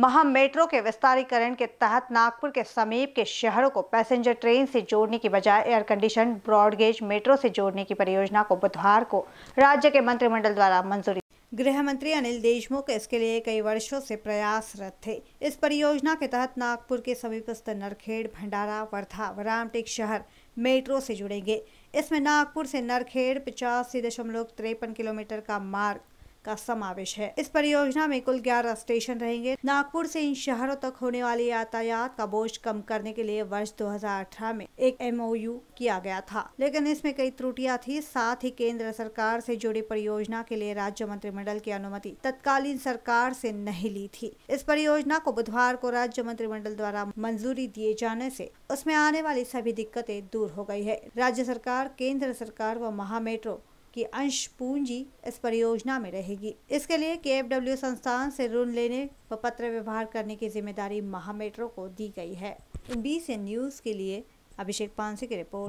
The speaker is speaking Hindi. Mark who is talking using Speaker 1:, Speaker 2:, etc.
Speaker 1: महा मेट्रो के विस्तारीकरण के तहत नागपुर के समीप के शहरों को पैसेंजर ट्रेन से जोड़ने की बजाय एयर कंडीशन ब्रॉडगेज मेट्रो से जोड़ने की परियोजना को बुधवार को राज्य के मंत्रिमंडल द्वारा मंजूरी गृह मंत्री अनिल देशमुख इसके लिए कई वर्षों से प्रयासरत थे इस परियोजना के तहत नागपुर के समीपस्थ नरखेड़ भंडारा वर्धा व रामटेक शहर मेट्रो से जुड़ेंगे इसमें नागपुर से नरखेड़ पचासी दशमलव तिरपन किलोमीटर का मार्ग का समावेश है इस परियोजना में कुल ग्यारह स्टेशन रहेंगे नागपुर से इन शहरों तक होने वाली यातायात का बोझ कम करने के लिए वर्ष 2018 में एक एमओयू किया गया था लेकिन इसमें कई त्रुटियां थी साथ ही केंद्र सरकार से जुड़ी परियोजना के लिए राज्य मंत्रिमंडल की अनुमति तत्कालीन सरकार से नहीं ली थी इस परियोजना को बुधवार को राज्य मंत्रिमंडल द्वारा मंजूरी दिए जाने से उसमें आने वाली सभी दिक्कतें दूर हो गई है राज्य सरकार केंद्र सरकार व महामेट्रो की अंश पूंजी इस परियोजना में रहेगी इसके लिए के संस्थान से ऋण लेने व पत्र व्यवहार करने की जिम्मेदारी महामेट्रो को दी गई है बी न्यूज़ के लिए अभिषेक पांसी की रिपोर्ट